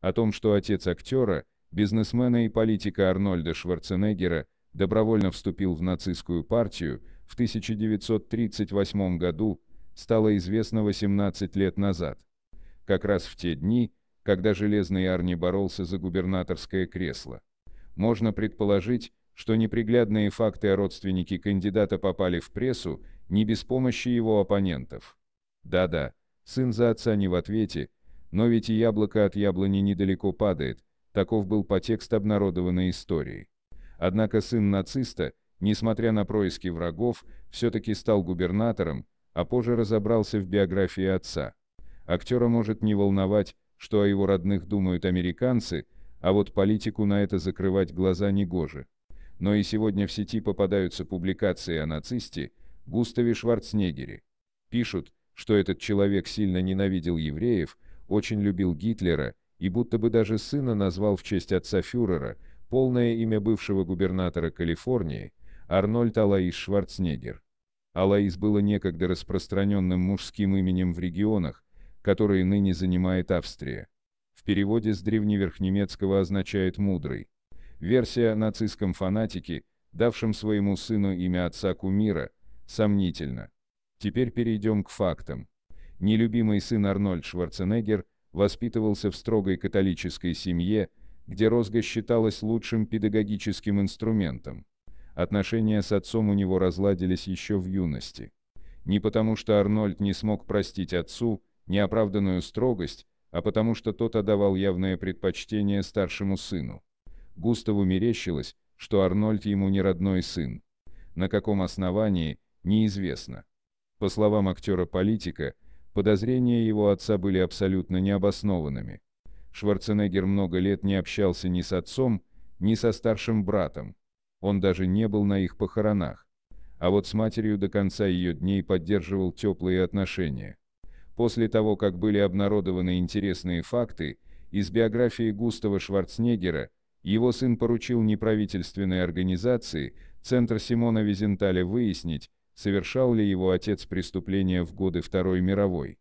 О том, что отец актера, бизнесмена и политика Арнольда Шварценеггера добровольно вступил в нацистскую партию в 1938 году, стало известно 18 лет назад. Как раз в те дни, когда Железный Арни боролся за губернаторское кресло. Можно предположить, что неприглядные факты о родственнике кандидата попали в прессу не без помощи его оппонентов. Да-да, сын за отца не в ответе – но ведь и яблоко от яблони недалеко падает, таков был подтекст обнародованной истории. Однако сын нациста, несмотря на происки врагов, все-таки стал губернатором, а позже разобрался в биографии отца. Актера может не волновать, что о его родных думают американцы, а вот политику на это закрывать глаза негоже. Но и сегодня в сети попадаются публикации о нацисте Густаве Шварцнегере. Пишут, что этот человек сильно ненавидел евреев, очень любил Гитлера и будто бы даже сына назвал в честь отца фюрера, полное имя бывшего губернатора Калифорнии, Арнольд Алаис Шварценеггер. Алаис было некогда распространенным мужским именем в регионах, которые ныне занимает Австрия. В переводе с древневерхнемецкого означает «мудрый». Версия о нацистском фанатике, давшем своему сыну имя отца кумира, сомнительна. Теперь перейдем к фактам. Нелюбимый сын Арнольд Шварценеггер воспитывался в строгой католической семье, где розга считалась лучшим педагогическим инструментом. Отношения с отцом у него разладились еще в юности. Не потому что Арнольд не смог простить отцу неоправданную строгость, а потому что тот отдавал явное предпочтение старшему сыну. Густаву мерещилось, что Арнольд ему не родной сын. На каком основании, неизвестно. По словам актера-политика, Подозрения его отца были абсолютно необоснованными. Шварценеггер много лет не общался ни с отцом, ни со старшим братом. Он даже не был на их похоронах. А вот с матерью до конца ее дней поддерживал теплые отношения. После того, как были обнародованы интересные факты, из биографии Густава Шварценеггера, его сын поручил неправительственной организации, Центр Симона Визенталя выяснить, совершал ли его отец преступления в годы Второй мировой.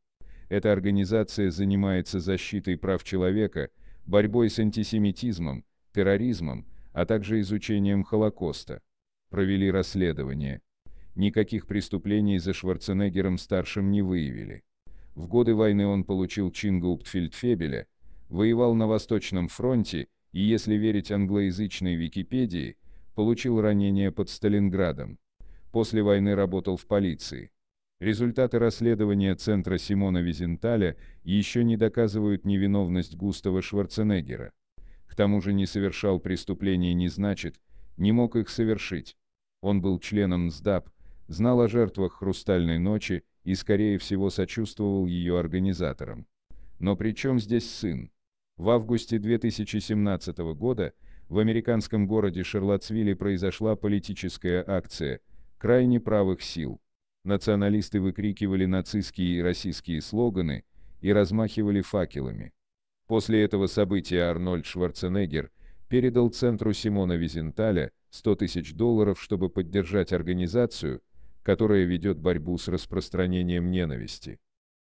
Эта организация занимается защитой прав человека, борьбой с антисемитизмом, терроризмом, а также изучением Холокоста. Провели расследование. Никаких преступлений за Шварценеггером-старшим не выявили. В годы войны он получил чин Гауптфельдфебеля, воевал на Восточном фронте и, если верить англоязычной Википедии, получил ранение под Сталинградом после войны работал в полиции. Результаты расследования центра Симона Визенталя еще не доказывают невиновность Густава Шварценеггера. К тому же не совершал преступлений не значит, не мог их совершить. Он был членом СДАП, знал о жертвах «Хрустальной ночи» и, скорее всего, сочувствовал ее организаторам. Но при чем здесь сын? В августе 2017 года в американском городе Шарлотсвилле произошла политическая акция – крайне правых сил. Националисты выкрикивали нацистские и российские слоганы и размахивали факелами. После этого события Арнольд Шварценеггер передал центру Симона Визенталя 100 тысяч долларов, чтобы поддержать организацию, которая ведет борьбу с распространением ненависти.